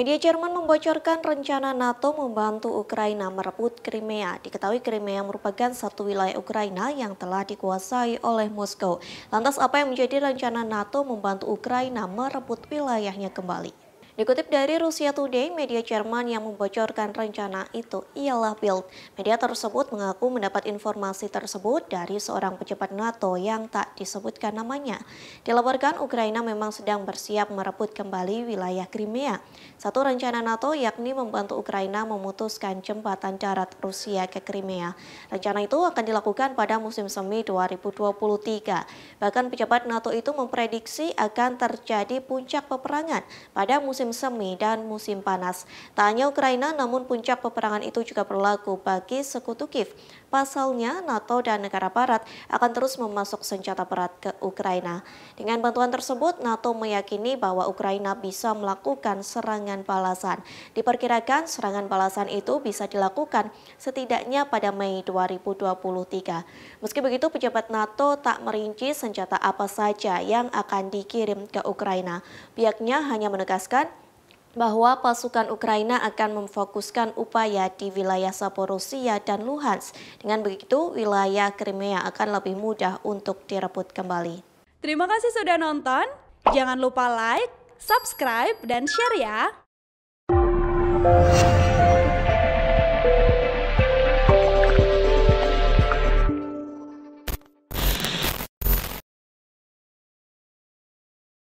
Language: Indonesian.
Media Jerman membocorkan rencana NATO membantu Ukraina merebut Crimea. Diketahui Crimea merupakan satu wilayah Ukraina yang telah dikuasai oleh Moskow. Lantas apa yang menjadi rencana NATO membantu Ukraina merebut wilayahnya kembali? Dikutip dari Rusia Today, media Jerman yang membocorkan rencana itu ialah Bild. Media tersebut mengaku mendapat informasi tersebut dari seorang pejabat NATO yang tak disebutkan namanya. Dilaporkan Ukraina memang sedang bersiap merebut kembali wilayah Crimea. Satu rencana NATO yakni membantu Ukraina memutuskan jembatan darat Rusia ke Crimea. Rencana itu akan dilakukan pada musim semi 2023. Bahkan pejabat NATO itu memprediksi akan terjadi puncak peperangan pada musim semi dan musim panas. Tak hanya Ukraina, namun puncak peperangan itu juga berlaku bagi sekutu Kiev. Pasalnya, NATO dan negara barat akan terus memasuk senjata berat ke Ukraina. Dengan bantuan tersebut, NATO meyakini bahwa Ukraina bisa melakukan serangan balasan. Diperkirakan serangan balasan itu bisa dilakukan setidaknya pada Mei 2023. Meski begitu, pejabat NATO tak merinci senjata senjata apa saja yang akan dikirim ke Ukraina. Pihaknya hanya menegaskan bahwa pasukan Ukraina akan memfokuskan upaya di wilayah Saporosia dan Luhansk. Dengan begitu, wilayah Crimea akan lebih mudah untuk direbut kembali. Terima kasih sudah nonton. Jangan lupa like, subscribe, dan share ya.